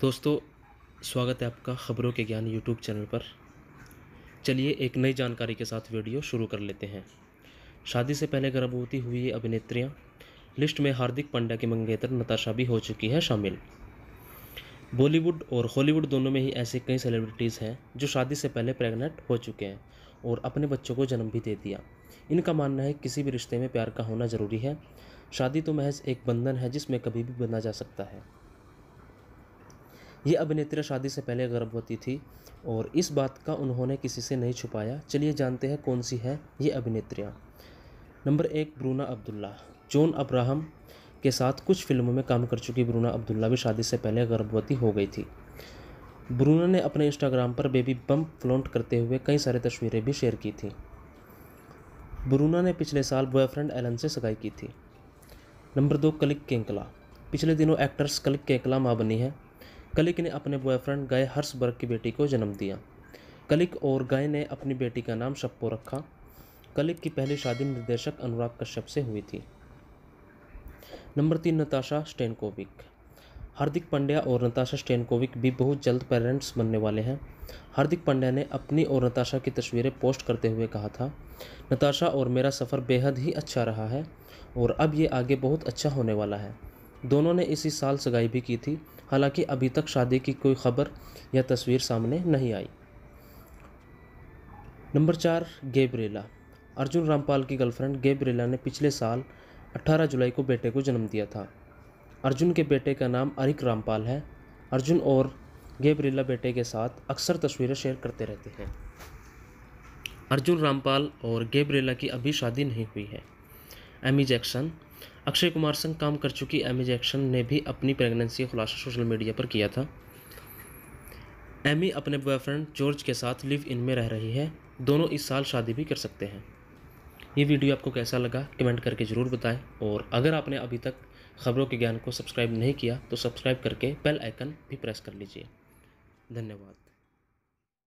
दोस्तों स्वागत है आपका खबरों के ज्ञान यूट्यूब चैनल पर चलिए एक नई जानकारी के साथ वीडियो शुरू कर लेते हैं शादी से पहले गर्भवती हुई अभिनेत्रियां लिस्ट में हार्दिक पांड्या की मंगेतर नताशा भी हो चुकी हैं शामिल बॉलीवुड और हॉलीवुड दोनों में ही ऐसे कई सेलिब्रिटीज़ हैं जो शादी से पहले प्रेग्नेंट हो चुके हैं और अपने बच्चों को जन्म भी दे दिया इनका मानना है किसी भी रिश्ते में प्यार का होना ज़रूरी है शादी तो महज एक बंधन है जिसमें कभी भी बना जा सकता है ये अभिनेत्री शादी से पहले गर्भवती थी और इस बात का उन्होंने किसी से नहीं छुपाया चलिए जानते हैं कौन सी है ये अभिनेत्रियाँ नंबर एक ब्रूना अब्दुल्ला जॉन अब्राहम के साथ कुछ फिल्मों में काम कर चुकी ब्रूना अब्दुल्ला भी शादी से पहले गर्भवती हो गई थी ब्रूना ने अपने इंस्टाग्राम पर बेबी बम्प फ्लॉन्ट करते हुए कई सारी तस्वीरें भी शेयर की थी ब्रूना ने पिछले साल बॉयफ्रेंड एलन से सगाई की थी नंबर दो कलिक केंकला पिछले दिनों एक्ट्रेस कलिक केंकला माँ बनी है कलिक ने अपने बॉयफ्रेंड गाय हर्षबर्ग की बेटी को जन्म दिया कलिक और गाय ने अपनी बेटी का नाम शप्पो रखा कलिक की पहली शादी निर्देशक अनुराग कश्यप से हुई थी नंबर तीन नताशा स्टेनकोविक हार्दिक पांड्या और नताशा स्टेनकोविक भी बहुत जल्द पेरेंट्स बनने वाले हैं हार्दिक पांड्या ने अपनी और नताशा की तस्वीरें पोस्ट करते हुए कहा था नताशा और मेरा सफ़र बेहद ही अच्छा रहा है और अब ये आगे बहुत अच्छा होने वाला है दोनों ने इसी साल सगाई भी की थी हालांकि अभी तक शादी की कोई खबर या तस्वीर सामने नहीं आई नंबर चार गेब्रेला अर्जुन रामपाल की गर्लफ्रेंड गेब्रेला ने पिछले साल 18 जुलाई को बेटे को जन्म दिया था अर्जुन के बेटे का नाम अरिक रामपाल है अर्जुन और गेब्रेला बेटे के साथ अक्सर तस्वीरें शेयर करते रहते हैं अर्जुन रामपाल और गेब्रेला की अभी शादी नहीं हुई है एमी जैक्सन अक्षय कुमार संग काम कर चुकी एमी जैक्शन ने भी अपनी प्रेगनेंसी का खुलासा सोशल मीडिया पर किया था एमी अपने बॉयफ्रेंड जॉर्ज के साथ लिव इन में रह रही है दोनों इस साल शादी भी कर सकते हैं ये वीडियो आपको कैसा लगा कमेंट करके ज़रूर बताएं और अगर आपने अभी तक खबरों के ज्ञान को सब्सक्राइब नहीं किया तो सब्सक्राइब करके बेल आइकन भी प्रेस कर लीजिए धन्यवाद